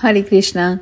हरे कृष्णा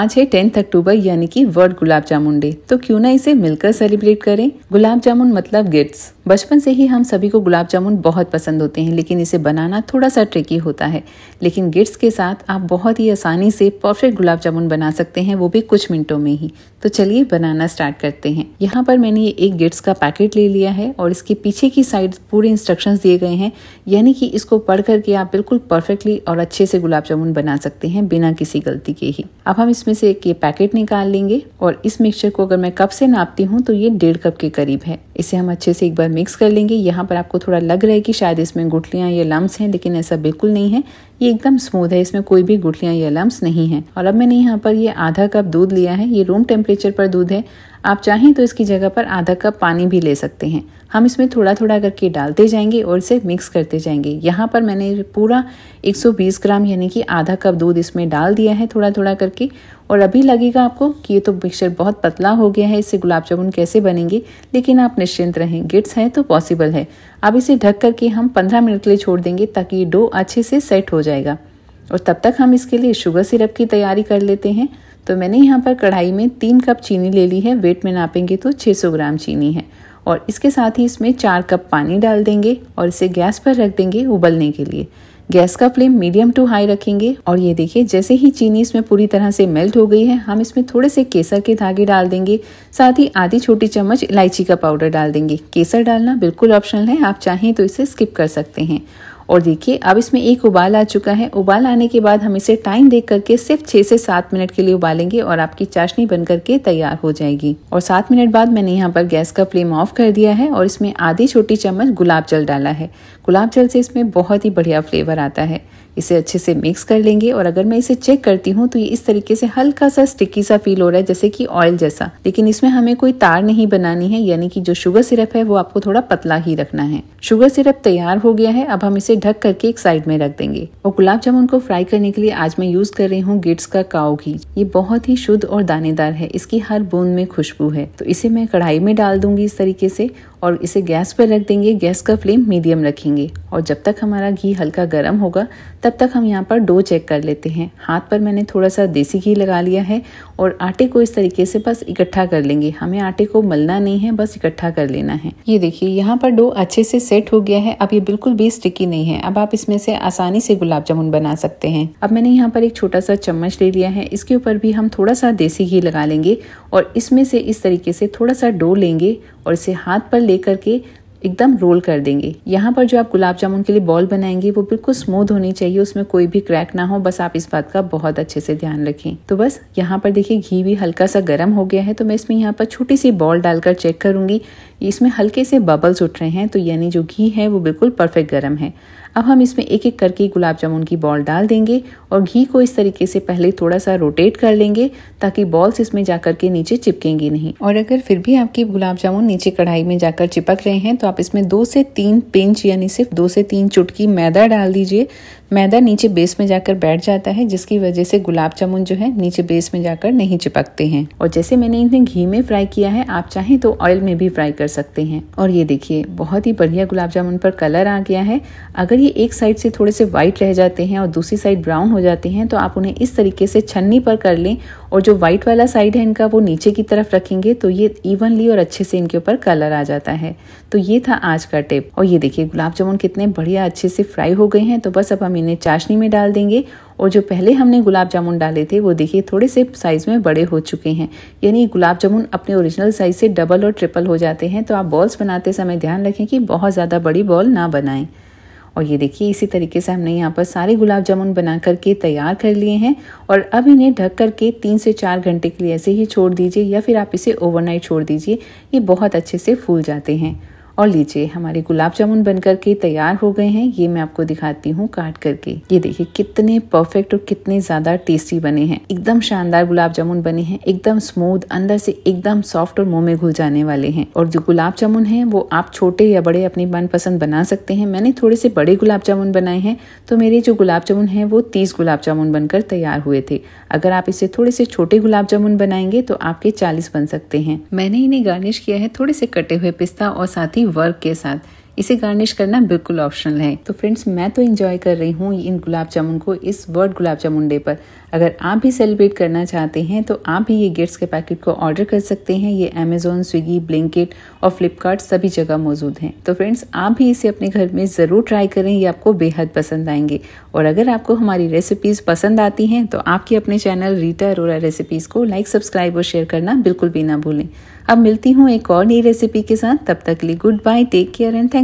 आज है tenth October यानी कि वर्ल्ड गुलाब जामुन डे तो क्यों ना इसे मिलकर सेलिब्रेट करें गुलाब जामुन मतलब गिफ्ट्स बचपन से ही हम सभी को गुलाब जामुन बहुत पसंद होते हैं लेकिन इसे बनाना थोड़ा सा ट्रिकी होता है लेकिन गिट्स के साथ आप बहुत ही आसानी से परफेक्ट गुलाब जामुन बना सकते हैं वो भी कुछ मिनटों में ही तो चलिए बनाना स्टार्ट करते हैं यहाँ पर मैंने ये एक गिट्स का पैकेट ले लिया है और इसके पीछे की साइड पूरे इंस्ट्रक्शन दिए गए हैं यानी कि इसको पढ़ करके आप बिल्कुल परफेक्टली और अच्छे से गुलाब जामुन बना सकते हैं बिना किसी गलती के ही अब हम इसमें से एक ये पैकेट निकाल लेंगे और इस मिक्सचर को अगर मैं कप से नापती हूँ तो ये डेढ़ कप के करीब है इसे हम अच्छे से एक बार मिक्स कर लेंगे यहाँ पर आपको थोड़ा लग रहा है कि शायद इसमें गुटलियाँ या लम्स हैं लेकिन ऐसा बिल्कुल नहीं है ये एकदम स्मूथ है इसमें कोई भी गुठलियाँ या लम्स नहीं है और अब मैंने यहाँ पर ये आधा कप दूध लिया है ये रूम टेम्परेचर पर दूध है आप चाहें तो इसकी जगह पर आधा कप पानी भी ले सकते हैं हम इसमें थोड़ा थोड़ा करके डालते जाएंगे और इसे मिक्स करते जाएंगे यहाँ पर मैंने पूरा 120 ग्राम यानी कि आधा कप दूध इसमें डाल दिया है थोड़ा थोड़ा करके और अभी लगेगा आपको कि ये तो मिक्सचर बहुत पतला हो गया है इससे गुलाब जामुन कैसे बनेंगे लेकिन आप निश्चिंत रहें गिट्स हैं तो पॉसिबल है अब इसे ढक करके हम 15 मिनट के लिए छोड़ देंगे ताकि डो अच्छे से सेट हो जाएगा और तब तक हम इसके लिए शुगर सिरप की तैयारी कर लेते हैं तो मैंने यहाँ पर कढ़ाई में तीन कप चीनी ले ली है वेट में नापेंगे तो 600 ग्राम चीनी है और इसके साथ ही इसमें चार कप पानी डाल देंगे और इसे गैस पर रख देंगे उबलने के लिए गैस का फ्लेम मीडियम टू हाई रखेंगे और ये देखिए जैसे ही चीनी इसमें पूरी तरह से मेल्ट हो गई है हम इसमें थोड़े से केसर के धागे डाल देंगे साथ ही आधी छोटी चम्मच इलायची का पाउडर डाल देंगे केसर डालना बिल्कुल ऑप्शनल है आप चाहें तो इसे स्किप कर सकते हैं और देखिए अब इसमें एक उबाल आ चुका है उबाल आने के बाद हम इसे टाइम देख करके सिर्फ छह से सात मिनट के लिए उबालेंगे और आपकी चाशनी बन करके तैयार हो जाएगी और सात मिनट बाद मैंने यहाँ पर गैस का फ्लेम ऑफ कर दिया है और इसमें आधी छोटी चम्मच गुलाब जल डाला है गुलाब जल से इसमें बहुत ही बढ़िया फ्लेवर आता है इसे अच्छे से मिक्स कर लेंगे और अगर मैं इसे चेक करती हूँ तो ये इस तरीके से हल्का सा स्टिकी सा फील हो रहा है जैसे कि ऑयल जैसा लेकिन इसमें हमें कोई तार नहीं बनानी है यानी कि जो शुगर सिरप है वो आपको थोड़ा पतला ही रखना है शुगर सिरप तैयार हो गया है अब हम इसे ढक करके एक साइड में रख देंगे और गुलाब जामुन को फ्राई करने के लिए आज मैं यूज कर रही हूँ गिट्स का काव घी ये बहुत ही शुद्ध और दानेदार है इसकी हर बूंद में खुशबू है तो इसे मैं कढ़ाई में डाल दूंगी इस तरीके से और इसे गैस पर रख देंगे गैस का फ्लेम मीडियम रखेंगे और जब तक हमारा घी हल्का गर्म होगा तब तक हम यहाँ पर डो चेक कर लेते हैं हाथ पर मैंने थोड़ा सा देसी घी लगा लिया है और आटे को इस तरीके से बस इकट्ठा कर लेंगे हमें आटे को मलना नहीं है बस इकट्ठा कर लेना है ये देखिए यहाँ पर डो अच्छे से सेट हो गया है अब ये बिल्कुल भी स्टिकी नहीं है अब आप इसमें से आसानी से गुलाब जामुन बना सकते हैं अब मैंने यहाँ पर एक छोटा सा चम्मच ले लिया है इसके ऊपर भी हम थोड़ा सा देसी घी लगा लेंगे और इसमें से इस तरीके से थोड़ा सा डो लेंगे और इसे हाथ पर ले करके एकदम रोल कर देंगे यहाँ पर जो आप गुलाब जामुन के लिए बॉल बनाएंगे वो बिल्कुल स्मूथ होनी चाहिए उसमें कोई भी क्रैक ना हो बस आप इस बात का बहुत अच्छे से ध्यान रखें तो बस यहाँ पर देखिए घी भी हल्का सा गर्म हो गया है तो मैं इसमें यहाँ पर छोटी सी बॉल डालकर चेक करूंगी इसमें हल्के से बबल्स उठ रहे हैं तो यानी जो घी है वो बिल्कुल परफेक्ट गर्म है अब हम इसमें एक एक करके गुलाब जामुन की बॉल डाल देंगे और घी को इस तरीके से पहले थोड़ा सा रोटेट कर लेंगे ताकि बॉल्स इसमें जाकर के नीचे चिपकेंगी नहीं और अगर फिर भी आपके गुलाब जामुन नीचे कढ़ाई में जाकर चिपक रहे हैं तो आप इसमें दो से तीन पिंच यानी सिर्फ दो से तीन चुटकी मैदा डाल दीजिए मैदा नीचे बेस में जाकर बैठ जाता है जिसकी वजह से गुलाब जामुन जो है नीचे बेस में जाकर नहीं चिपकते हैं और जैसे मैंने इन्हें घी में फ्राई किया है आप चाहें तो ऑयल में भी फ्राई कर सकते हैं और ये देखिए बहुत ही बढ़िया गुलाब जामुन पर कलर आ गया है अगर ये एक साइड से थोड़े से व्हाइट रह जाते हैं और दूसरी साइड ब्राउन हो जाती हैं तो आप उन्हें इस तरीके से छन्नी पर कर लें और जो वाइट वाला साइड है इनका वो नीचे की तरफ रखेंगे तो ये इवनली और अच्छे से इनके ऊपर कलर आ जाता है तो ये था आज का टिप और ये देखिए गुलाब जामुन कितने बढ़िया अच्छे से फ्राई हो गए हैं तो बस अब हम इन्हें चाशनी में डाल देंगे और जो पहले हमने गुलाब जामुन डाले थे वो देखिए थोड़े से साइज़ में बड़े हो चुके हैं यानी गुलाब जामुन अपने ओरिजिनल साइज़ से डबल और ट्रिपल हो जाते हैं तो आप बॉल्स बनाते समय ध्यान रखें कि बहुत ज़्यादा बड़ी बॉल ना बनाएं और ये देखिए इसी तरीके से हमने यहाँ पर सारे गुलाब जामुन बना करके तैयार कर लिए हैं और अब इन्हें ढक करके तीन से चार घंटे के लिए ऐसे ही छोड़ दीजिए या फिर आप इसे ओवरनाइट छोड़ दीजिए ये बहुत अच्छे से फूल जाते हैं और लीजिए हमारे गुलाब जामुन बनकर के तैयार हो गए हैं ये मैं आपको दिखाती हूँ काट करके ये देखिए कितने परफेक्ट और कितने ज्यादा टेस्टी बने हैं एकदम शानदार गुलाब जामुन बने हैं एकदम स्मूथ अंदर से एकदम सॉफ्ट और मुंह में घुल जाने वाले हैं और जो गुलाब जामुन है वो आप छोटे या बड़े अपनी मनपसंद बना सकते हैं मैंने थोड़े से बड़े गुलाब जामुन बनाए हैं तो मेरे जो गुलाब जामुन है वो तीस गुलाब जामुन बनकर तैयार हुए थे अगर आप इसे थोड़े से छोटे गुलाब जामुन बनाएंगे तो आपके चालीस बन सकते हैं मैंने इन्हें गार्निश किया है थोड़े से कटे हुए पिस्ता और साथ ही वर्क के साथ इसे गार्निश करना बिल्कुल ऑप्शनल है तो फ्रेंड्स मैं तो इंजॉय कर रही हूँ इन गुलाब जामुन को इस वर्ल्ड गुलाब जामुन डे पर अगर आप भी सेलिब्रेट करना चाहते हैं तो आप भी ये गिफ्ट्स के पैकेट को ऑर्डर कर सकते हैं ये अमेजोन स्विगी ब्लिंकिट और फ्लिपकार्ट सभी जगह मौजूद हैं तो फ्रेंड्स आप भी इसे अपने घर में ज़रूर ट्राई करें ये आपको बेहद पसंद आएंगे और अगर आपको हमारी रेसिपीज़ पसंद आती हैं तो आपके अपने चैनल रीटा अरोरा रेसिपीज़ को लाइक सब्सक्राइब और शेयर करना बिल्कुल भी ना भूलें अब मिलती हूँ एक और नई रेसिपी के साथ तब तक लिए good bye take care and thank